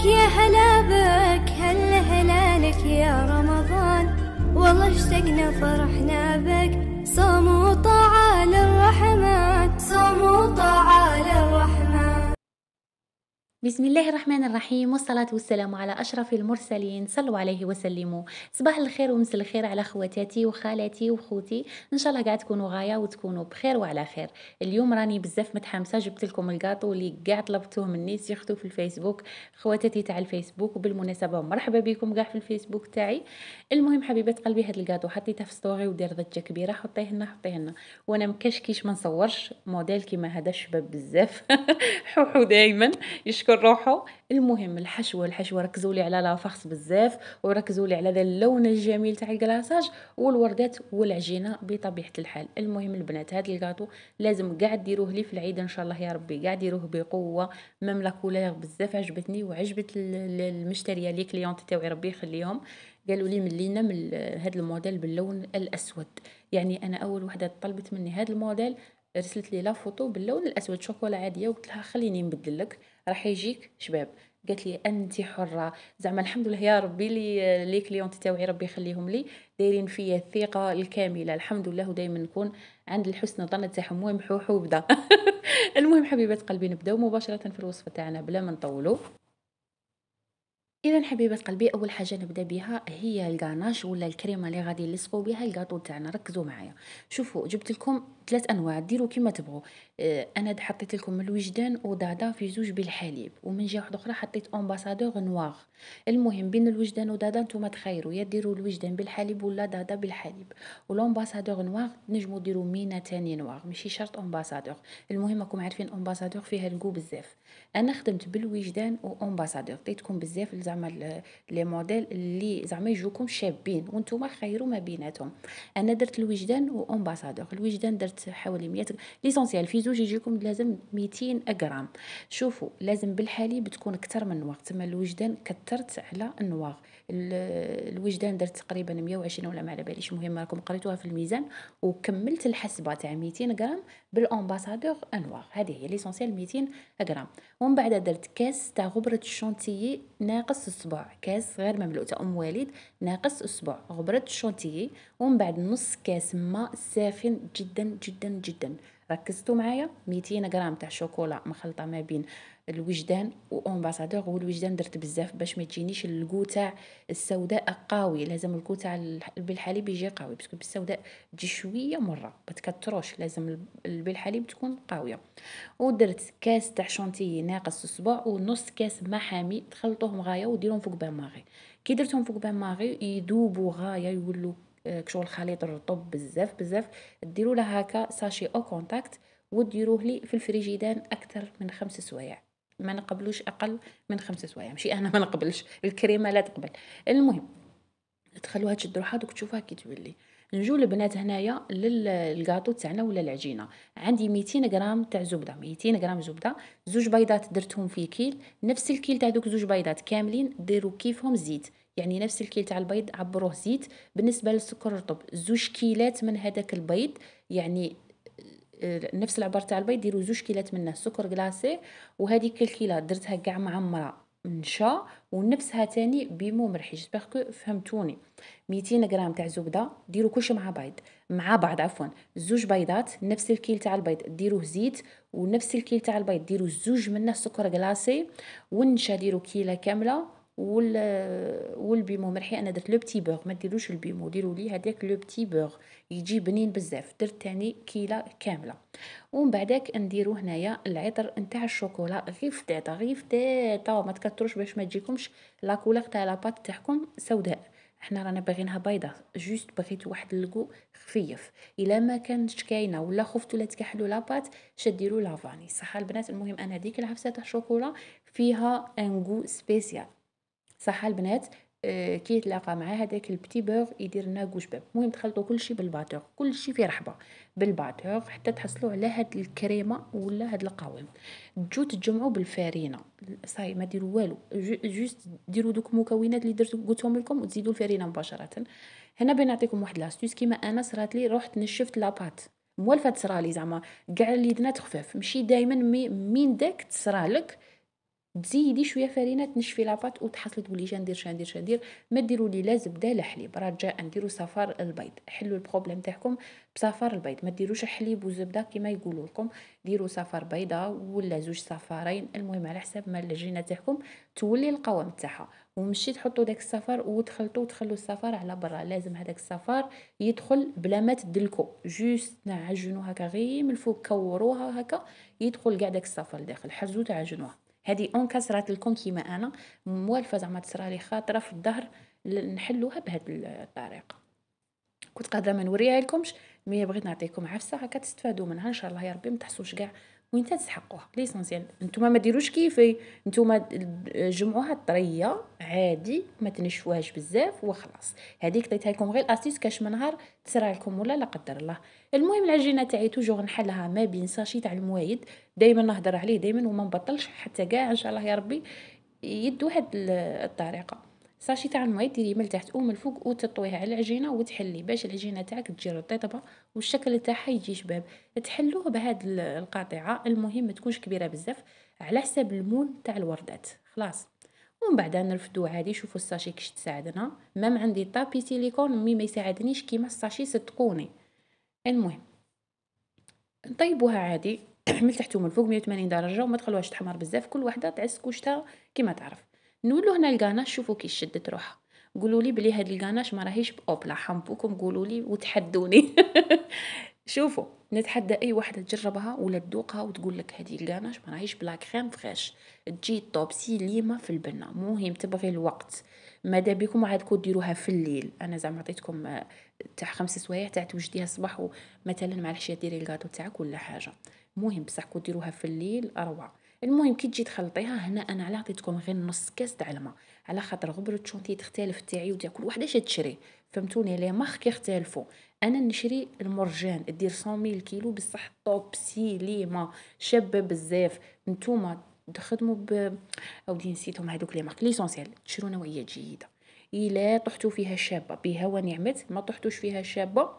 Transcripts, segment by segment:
بك يا هلا بك هل هلا لك يا رمضان والله اشتقنا فرحنا بك صوم وطاعة للرحمن بسم الله الرحمن الرحيم والصلاة والسلام على أشرف المرسلين صلوا عليه وسلموا صباح الخير ومس الخير على خواتاتي وخالاتي وخوتي إن شاء الله قاعد تكونوا غاية وتكونوا بخير وعلى خير اليوم راني بزاف متحمسة جبت لكم القاطو اللي كاع طلبتوه مني سيختو في الفيسبوك خواتاتي تاع الفيسبوك وبالمناسبة مرحبا بكم قاع في الفيسبوك تاعي المهم حبيبات قلبي هاد القاطو حطيته في ستوري ودير ضجة كبيرة حطيه لنا حطيه لنا وأنا مكشكيش ما نصورش موديل كيما هذا الشباب بزاف حوحو دايما يشكر شكون روحو المهم الحشوه الحشوه ركزوا لي على لافاخس بزاف وركزوا لي على ذا اللون الجميل تاع الكلاصاج والوردات والعجينه بطبيعه الحال المهم البنات هذا الكاطو لازم كاع ديروه لي في العيد ان شاء الله يا ربي كاع ديروه بقوه ميم لا بزاف عجبتني وعجبت المشتريه لي كليونت تاعي ربي يخليهم قالوا لي ملينا من هذا الموديل باللون الاسود يعني انا اول وحده طلبت مني هذا الموديل رسلت لي لا فوتو باللون الاسود شوكولا عاديه وقلت لها خليني نبدل لك راح يجيك شباب قالت لي انت حره زعما الحمد لله يا ربي لي لي كليونتي تاعي ربي يخليهم لي دايرين فيا الثقه الكامله الحمد لله ودائما نكون عند الحسن الظن تاعهم ومحو حوبده المهم حبيبات قلبي نبداو مباشره في الوصفه تاعنا بلا ما نطولوا اذا حبيبات قلبي اول حاجه نبدا بها هي الغاناش ولا الكريمه اللي غادي نلصقوا بها الكاطو تاعنا ركزوا معايا شوفوا جبت لكم ثلاث انواع ديروا كيما تبغوا آه، انا حطيت لكم الوجدان ودادا في زوج بالحليب ومن جهه واحده اخرى حطيت امباسادور نوار المهم بين الوجدان ودادا نتوما تخيروا يا ديروا الوجدان بالحليب ولا دادا بالحليب والامباسادور نوار نجموا ديروا مينا تاني نوار ماشي شرط امباسادور المهم راكم عارفين امباسادور فيها الكو بزاف انا خدمت بالوجدان وامباسادور عطيتكم بزاف زعما لي موديل اللي زعما يجوكم شابين وانتوما خيروا ما بيناتهم انا درت الوجدان وامباسادور الوجدان درت حوالي 100 ليسونسيال في زوج يجيكم لازم 200 غرام شوفوا لازم بالحليب تكون اكثر من نواغ تما الوجدان كثرت على النواغ الوجدان درت تقريبا 120 ولا ما على باليش المهم راكم قريتوها في الميزان وكملت الحسبه تاع 200 غرام بالامباسادور انوار هذه هي ليسونسيال 200 غرام ومن بعد درت كاس تاع غبره الشونتيي ناقص الصبع كاس غير مملوء تاع ام والد ناقص الصبع غبره الشونتيي ومن بعد نص كاس ماء ساخن جدا جدا جدا ركزتوا معايا 200 غرام تاع شوكولا مخلطه ما بين الوجدان وامباسادور هو الوجدان درت بزاف باش ما تجينيش تاع السوداء قوي لازم الكوتاع بالحليب يجي قوي باسكو بالسوداء تجي شويه مره ما تكثروش لازم بالحليب تكون قاويه ودرت كاس تاع شونتيي ناقص اسبوع ونص كاس محامي تخلطوهم غايه وديرهم فوق بان ماغي كي درتهم فوق بان ماغي يذوبوا غايه يولوا آه، كشغل خليط الرطب بزاف بزاف ديروا لها هكا ساشي او كونتاكت وديروه لي في الفريجيدان اكثر من خمس سوايع ما نقبلوش اقل من خمسة سوايع ماشي انا ما نقبلش الكريمه لا تقبل المهم تخلوها تشد روحها دوك تشوفها كي تولي نجو البنات هنايا للكاطو تاعنا ولا العجينه عندي 200 غرام تاع زبده 200 غرام زبده زوج بيضات درتهم في كيل نفس الكيل تاع دوك زوج بيضات كاملين ديروا كيفهم زيت يعني نفس الكيل تاع البيض عبروه زيت بالنسبه للسكر رطب زوج كيلات من هذاك البيض يعني نفس العبار تاع البيض ديروا زوج كيلات منه سكر كلاصي وهذيك الكيله درتها كاع معمره نشا ونفسها تاني بيمو مرحي جيسبيغ كو فهمتوني 200 غرام تاع زبده ديروا كلشي مع بيض مع بعض عفوا زوج بيضات نفس الكيل تاع البيض ديروه زيت ونفس الكيل تاع البيض ديروا زوج منه سكر كلاصي والنشا ديروا كيله كامله وال والبيمو مرحي انا درت لو بتي بوغ ما ديروش البيمو ديروا لي هذاك لو بتي بوغ يجي بنين بزاف درت تاني كيله كامله ومن بعدك نديرو هنايا العطر نتاع الشوكولا غير فداتا غير فداتا ما تكتروش باش ما تجيكمش لا كولور تاع لاباط تاعكم سوداء حنا رانا باغينها بيضاء جوست بغيت واحد اللقو خفيف الا ما كانتش كاينه ولا خفتوا لا تكحلوا لاباط شديروا لافاني صح البنات المهم انا هذيك العفسه تاع الشوكولا فيها ان غو سبيسيال صح البنات آه، كي يتلاقى مع هذاك البتي بوغ يدير لنا كوش باب المهم تخلطوا كل شيء بالباتور كل شيء في رحبه بالباتور حتى تحصلوا على هاد الكريمه ولا هاد القوام تجو تجمعوا بالفارينه صاي ما ديروا والو جوست ديروا دوك المكونات اللي درت قلتهم لكم وتزيدوا الفارينه مباشره هنا بنعطيكم واحد لاستوس كيما انا صرات لي رحت نشفت لاباط موالفه تصرالي زعما كاع اليدنا تخفاف ماشي دائما مي مين داك تصرالك تزيدي شويه فرينه تنشفي لاباط وتحصلي تقولي شندير شندير شندير ما ديروا لي لا زبده لا حليب رجاء نديروا صفار البيض حلوا البروبليم تاعكم بصفار البيض ما ديروش حليب وزبده كما يقولوا لكم ديروا صفار بيضه ولا زوج صفارين المهم على حساب ما العجينه تاعكم تولي القوام تاعها ومشي تحطوا داك الصفار وتخلطوا وتخلوا الصفار على برا لازم هذاك الصفار يدخل بلا ما تدلكو جوست عجنوها هكا غير من الفوق كوروها هكا يدخل كاع داك الصفار داخل حرزوا تعجنوها هذه انكسرت لكم كيما انا موالفه زعما تصرالي خاطره في الظهر نحلوها بهاد الطريقه كنت قادره ما نوريها لكمش مي بغيت نعطيكم عفسه هكا تستفادوا منها ان شاء الله يا ربي ما تحصوش كاع وين تستحقوها ليسونسيال نتوما ما ديروش كيفي نتوما جمعوها طريه عادي ما تنشفوهاش بزاف وخلاص هذيك عطيتها لكم غير اسيس كاش من نهار تسرى لكم ولا لا قدر الله المهم العجينه تاعي توجو نحلها ما بين ساشي تاع المويد دائما نهضر عليه دائما وما نبطلش حتى كاع ان شاء الله يا ربي يدو هاد الطريقه ساشي تاع الماء ديري من تحت ومن الفوق وتطويها على العجينه وتحلي باش العجينه تاعك تجي رطيطبه والشكل تاعها يجي شباب تحلوه بهاد القاطعه المهم ما تكونش كبيره بزاف على حساب المول تاع الوردات خلاص ومن بعد نرفدو عادي شوفوا الساشي كيش تساعدنا مام عندي طابي سيليكون مي ما يساعدنيش كيما الساشي صدقوني المهم نطيبوها عادي من تحت ومن فوق 180 درجه وما تخلوهاش تحمر بزاف كل وحده تعس كوشتها كيما تعرف نولو هنا القناش شوفوا كي شدت روحها قولوا لي بلي هاد القناش ما راهيش باوبلا حنبوكم قولوا لي وتحدوني شوفوا نتحدى اي وحده تجربها ولا تذوقها وتقول لك هذه القناش ما راهيش بلا كريم فريش تجي طوب ليما في البنه مهم تبغي الوقت ماذا بكم كو ديروها في الليل انا زعما عطيتكم آه، تاع خمس سوايع تاع توجديها الصباح ومثلا مع العشيه ديري الكادو تاعك ولا حاجه مهم بصح كو ديروها في الليل اروع المهم كي تجي تخلطيها هنا انا على عطيتكم غير نص كاس تاع الماء على خاطر غبرة الشونتي تختلف تاعي وتاع كل وحده تشري فهمتوني لي مارك يختلفوا انا نشري المرجان دير 100 كيلو بصح طوب سي شابه بزاف نتوما تخدموا ب اودي نسيتهم هذوك لي مارك ليسونسيال تشرو نوعيه جيده الا طحتوا فيها شابه بها ونعمت ما طحتوش فيها شابه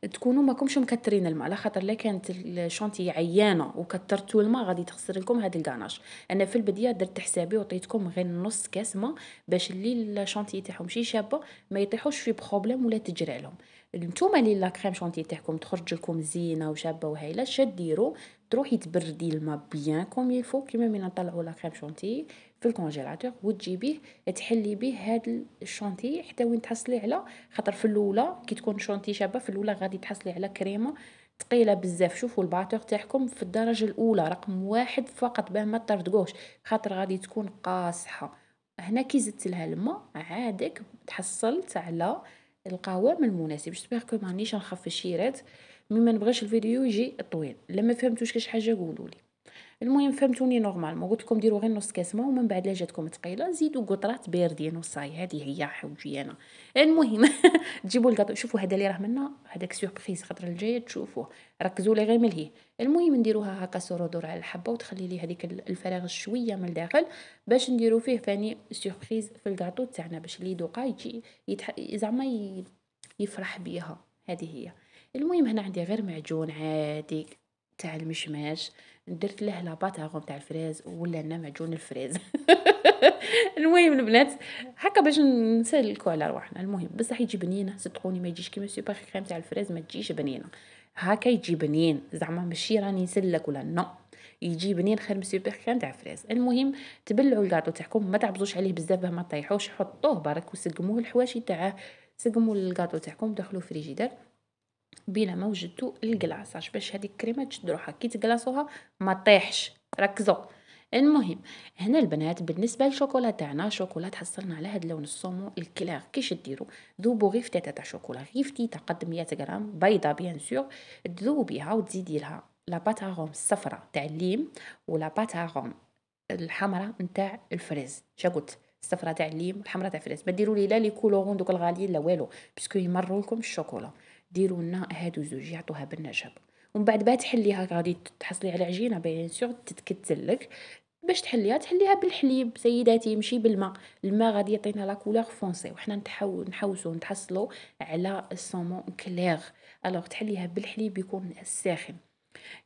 تكونوا ماكمش مكترين الماء على خاطر لا كانت الشونتي عيانه وكثرتوا الماء غادي تخسر لكم هذا الكاناش انا في البدايه درت حسابي وعطيتكم غير نص كاس ماء باش اللي الشونتي تاعهم شي شابه ما يطيحوش في بروبليم ولا تجري لهم نتوما اللي لا كريم شونتي تاعكم تخرج لكم زينه وشابه وهايله شديروا تروحي تبردي الماء بيان كوم يفو كيما من نطلعوا لا كريم شونتي في الكونجيلاتور وتجيبيه تحلي به هاد الشونتي حتى وين تحصلي على خاطر في الاولى كي تكون شونتي شابه في الاولى غادي تحصلي على كريمه ثقيله بزاف شوفوا الباتور تاعكم في الدرجه الاولى رقم واحد فقط باه ما تردقوش خاطر غادي تكون قاصحه هنا كي زدت لها الماء عادك تحصلت على القوام المناسب جيسبر كو مانيش نخف الشيرات مي ما نبغيش الفيديو يجي طويل لما فهمتوش كاش حاجه قولولي لي المهم فهمتوني نورمالمون قلت لكم ديروا غير نص كاس ماء ومن بعد لا جاتكم ثقيله زيدوا قطرات باردين وصاي هذه هي حوجي انا المهم تجيبوا الكاطو شوفوا هذا اللي راه منا هذاك سوربريز خطره الجايه تشوفوه ركزوا لي غير ملهيه المهم نديروها هكا سرودور على الحبه وتخلي لي هذيك الفراغ شويه من الداخل باش نديرو فيه فاني سوربريز في الكاطو تاعنا باش اللي يدوقا يجي يتح... زعما ي... يفرح بيها هذه هي المهم هنا عندي غير معجون عادي تاع المشماش درت له لاباتاغون تاع الفريز ولا لنا معجون الفريز المهم البنات هكا باش نسلكوا على روحنا المهم بصح يجي بنينه صدقوني ما يجيش كيما سوبر كريم تاع الفريز ما تجيش بنينه هكا يجي بنين زعما ماشي راني نسلك ولا نو يجي بنين خير من السوبر كريم تاع الفريز المهم تبلعوا الكاطو تاعكم ما تعبزوش عليه بزاف باه ما طيحوش حطوه برك وسقموه الحواشي تاعه سقموا الكاطو تاعكم دخلوه فريجيدر بين ما وجدتوا الكلاصاج باش هذيك الكريمه تشد روحها كي تكلاصوها ما طيحش ركزوا المهم هنا البنات بالنسبه للشوكولا تاعنا شوكولا تحصلنا على هذا اللون الصومو الكلير كيش ديروا ذوبوا غيفتة تاع شوكولا غيفتة قد 100 غرام بيضه بيان سور تذوبيها وتزيدي لها لا بات اغوم الصفراء تاع الليم ولا بات اغوم الحمراء نتاع الفريز شا قلت الصفراء تاع الليم والحمراء تاع الفريز ما ديروا لي لا لي كولورون دوك الغاليين لا والو باسكو يمروا لكم الشوكولا ديروا لنا هادو زوج يعطوها بالنشب ومن بعد بقى تحليها غادي تحصلي على عجينه بيان سور تتكتل لك باش تحليها تحليها بالحليب سيداتي ماشي بالماء الماء غادي يعطينا لا كولور فونسي وحنا نحاول نحوسو نتحصلو على الصومون كلير الوغ تحليها بالحليب يكون ساخن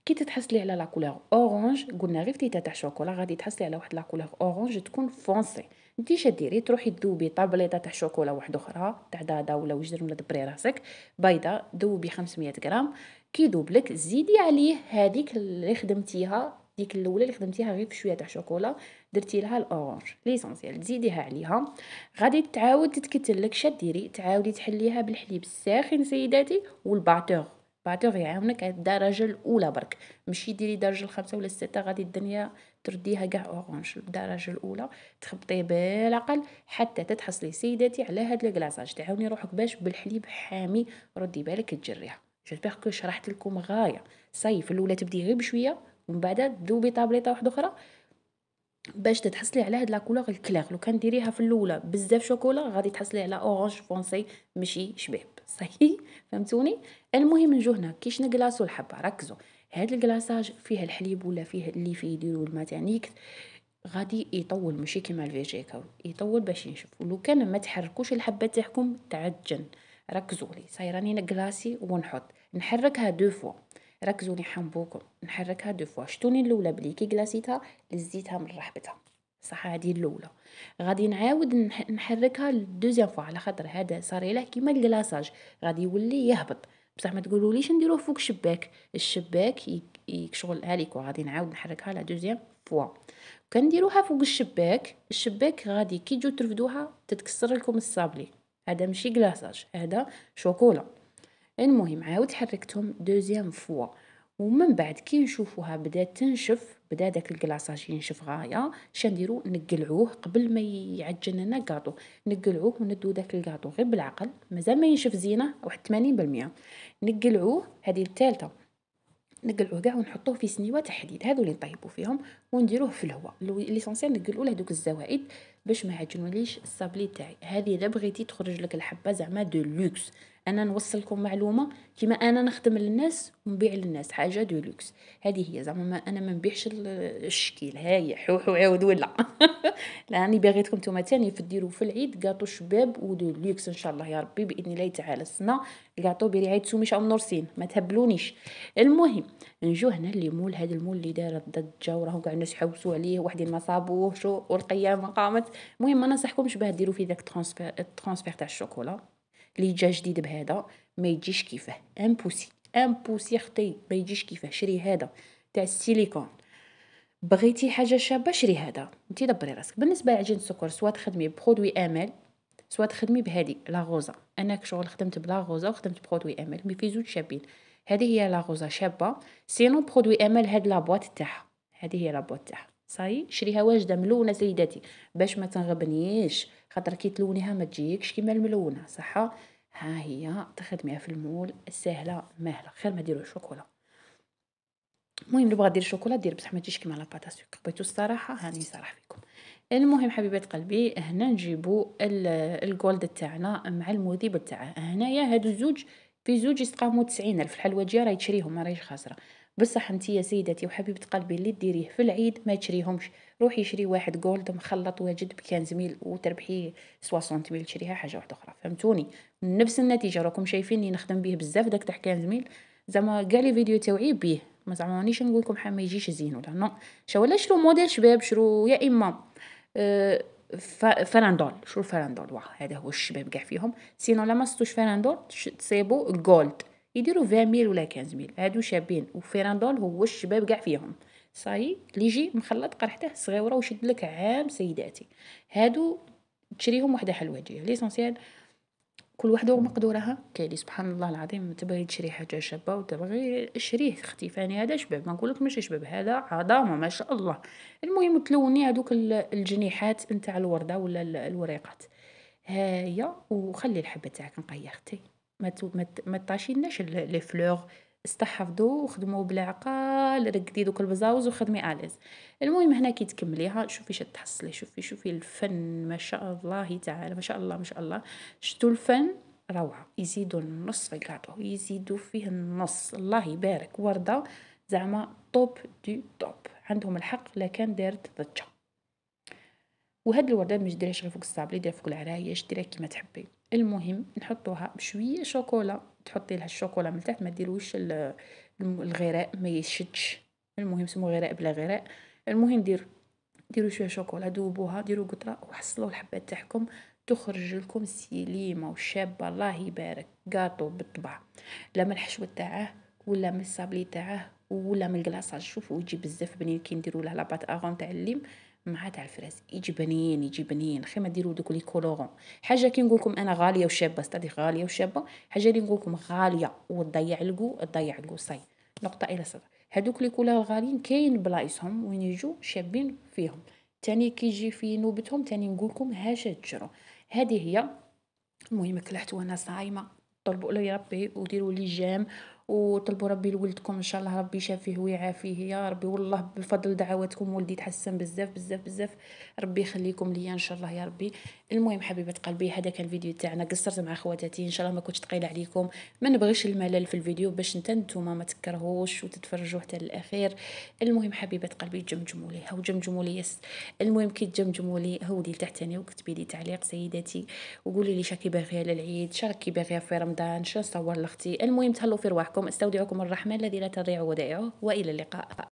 كي تتحصلي على لا كولور اورانج قلنا غير فتيته تاع شوكولا غادي تحصلي على واحد لا كولور اورانج تكون فونسي انت ديري تروحي تذوبي طابليطه تاع شوكولا واحده اخرى تاع دادا ولا وجدر ولا دبري راسك بيضه ذوبي 500 غرام كي يذوبلك زيدي عليه هذيك اللي خدمتيها ديك الاولى اللي خدمتيها غير بشويه تاع شوكولا درتي لها الاورانج ليسونسيال تزيديها عليها غادي تعاود تتكتل لك شديري تعاودي تحليها بالحليب الساخن سيداتي والباتور باتور يعاونك على الدرجه الاولى برك ماشي ديري درجه الخمسه ولا السته غادي الدنيا ترديها كاع اورانج الدرجه الاولى تخبطي بالعقل حتى تتحصلي سيداتي على هاد الكلاصاج تعاوني روحك باش بالحليب حامي ردي بالك تجريها جيسبر كو شرحت لكم غايه صيف الاولى تبدي غير بشويه ومن بعد دوبي طابليطه واحده اخرى باش تتحصلي على هاد لاكولور الكلاغ لو كان ديريها في الاولى بزاف شوكولا غادي تحصلي على اورانج فونسي ماشي شباب صحيح فهمتوني المهم نجو هنا كيش نقلاصو الحبه ركزوا هاد الكلاصاج فيه الحليب ولا فيه اللي فيه يديروا الماء تاع نيكت غادي يطول ماشي كيما الفيجيكاو يطول باش ينشف ولو كان ما تحركوش الحبات تاعكم تعجن ركزوا لي صايراني نكلاصي ونحط نحركها دو فوا ركزوا لي حنبوكم نحركها دو فوا شتوني الاولى بلي كي كلاصيتها لزيتها من رحبتها صح هذه الاولى غادي نعاود نحركها الدوزيام فوا على خاطر هذا صار له كيما الكلاصاج غادي يولي يهبط بصح ما تقولوليش نديروه فوق شباك الشباك يكشغل عليك وغادي نعاود نحركها لا دوزيام فوا كنديروها فوق الشباك الشباك غادي كي تجو ترفدوها تتكسر لكم الصابلي هذا ماشي كلاصاج هذا شوكولا المهم عاود حركتهم دوزيام فوا ومن بعد كي نشوفوها بدات تنشف بدا داك الكلاصاج ينشف غايه شنديرو نقلعوه قبل ما يعجن لنا الكاطو نقلعوه وندو داك الكاطو غير بالعقل مازال ما ينشف زينه واحد 80% نقلعوه هذه الثالثه نقلعوه كاع ونحطوه في سنيوه تحديد حديد هذو اللي نطيبو فيهم ونديروه في الهواء ليسونسيال نقلعوا له دوك الزوائد باش ما يعجنوليش الصابلي تاعي هذه لا بغيتي تخرج لك الحبه زعما دو لوكس انا نوصلكم معلومه كيما انا نخدم للناس ونبيع للناس حاجه دو لوكس هذه هي زعما انا ما نبيعش الشكيل هاي حوحو عاود ولا لاني باغيتكم نتوما تاني ديروا في العيد كاطو شباب ودو لوكس ان شاء الله يا ربي باذن الله تعالى السنه بري برعايه سوميش او نورسين ما تهبلونيش المهم نجو هنا اللي مول هذا المول اللي دار الضجه وراهم كاع الناس يحوسوا عليه وحدين ما صابوه شو والقيامه قامت المهم ما ننصحكمش باه ديروا في داك الترانسفير تاع الشوكولا اللي جا جديد بهذا ما يجيش كيفاه امبوسي امبوسي اختي ما يجيش كيفاه شري هذا تاع السيليكون بغيتي حاجه شابه شري هذا انت دبري راسك بالنسبه لعجين السكر سوا تخدمي برودوي امل سوا تخدمي بهذه لا غوزا انا كشغل خدمت بلا غوزا وخدمت برودوي امل مي في زوج شابين هذه هي لا غوزا شابه سينو برودوي امل هاد لا بواط تاعها هذه هي لا بواط تاعها صاي شريها واجده ملونه سيداتي باش ما تنغبنيش خاطر كي تلونيها ما تجيكش كيما الملونه صح ها هي تخدميها في المول ساهله مهله خير ما ديروا شوكولا المهم اللي بغا دير شوكولا دير بصح ما تجيش كيما لاباتا سكر بغيتو الصراحه هاني صراحه فيكم المهم حبيبات قلبي هنا نجيبو الجولد تاعنا مع المذيب تاعه هنايا هادو الزوج في زوج يستقامو 90 الف الحلوجيه راهي تشريهم ما راهيش خاسره بصح انت يا سيدتي وحبيبه قلبي اللي ديريه في العيد ما تشريهمش روحي شري واحد جولد مخلط واجد بكنز ميل وتربحي 60 ميل تشريها حاجه واحده اخرى فهمتوني نفس النتيجه راكم شايفيني نخدم بيه بزاف داك تاع كنز زعما كاع لي فيديو تاعي بيه ما زعما مانيش نقول لكم ما يجيش زين ولا نو شو شرو موديل شباب شرو يا اما آه، فراندول شرو فراندول واه هذا هو الشباب كاع فيهم سينو لا ماستوش فراندول تسيبو جولد يديروا 20 ميل ولا 15 ميل هادو شابين وفيراندول هو الشباب كاع فيهم صاي ليجي يجي مخلط قرحته صغيره وشد لك عام سيداتي هادو تشريهم وحده حلوجيه ليسونسيال كل وحده ومقدورها كاين سبحان الله العظيم تبغي تشري حاجه شابه وتبغي شريه اختي فاني هذا شباب ما نقولك ماشي شباب هذا عظامه ما شاء الله المهم تلوني هذوك الجنيحات نتاع الورده ولا الوريقات هيا وخلي الحبه تاعك نقيه اختي ما تو ما طاشيناش لي فلوغ استحفظوا وخدموا بالعقال رقدي دوك البزاوز وخدمي اليز المهم هنا كي تكمليها شوفي شد تحصلي شوفي شوفي الفن ما شاء الله تعالى ما شاء الله ما شاء الله شتو الفن روعه يزيدوا النص في الكاطو يزيدوا فيه النص الله يبارك ورده زعما توب دي توب عندهم الحق لا كان دارت ضجه وهاد الورده ما ديرهاش غير فوق الصابلي ديرها فوق العرايش ديرها كيما تحبي المهم نحطوها بشويه شوكولا تحطي لها الشوكولا من تحت ما ديروش الغراء ما يشدش المهم سمو غراء بلا غراء المهم دير ديروا شويه شوكولا دوبوها ديروا قطره وحصلوا الحبه تاعكم تخرج لكم سليمه وشابه الله يبارك قاطو بالطبع لا من الحشوه تاعه ولا من الصابلي تاعه ولا من الكلاصاج شوفوا يجي بزاف بنين نديروا له لاباط اغون تاع الليم مع تاع الفراز يجي بنين يجي بنين خير ما ديروا دوك لي كولورون حاجه كي نقول لكم انا غاليه وشابه استاذي غاليه وشابه حاجه اللي نقول لكم غاليه وتضيع القو تضيع القو صاي نقطه الى صفر هادوك لي كولور غاليين كاين بلايصهم وين يجوا شابين فيهم تاني كي يجي في نوبتهم تاني نقول لكم هاش تجرو هذه هي المهم كلحت وانا صايمه طلبوا لي ربي وديروا لي جام وطلبوا ربي لولدكم ان شاء الله ربي يشافيه ويعافيه يا ربي والله بفضل دعواتكم ولدي تحسن بزاف بزاف بزاف ربي يخليكم ليا ان شاء الله يا ربي المهم حبيبه قلبي هذا كان الفيديو تاعنا قصرت مع خواتاتي ان شاء الله ما كنتش ثقيله عليكم ما نبغيش الملل في الفيديو باش نتا نتوما ما تكرهوش وتتفرجوا حتى للاخير المهم حبيبه قلبي جمجموا لي هاو جمجموا لي يس المهم كي تجمجموا لي هودي تحتني وكتبي لي تعليق سيداتي وقولي لي شاكي باغيه للعيد شاركي باغيه في رمضان شنو صور لاختي المهم تهلاو في رواحكم يحفظكم استودعكم الرحمن الذي لا تضيع ودائعه والى اللقاء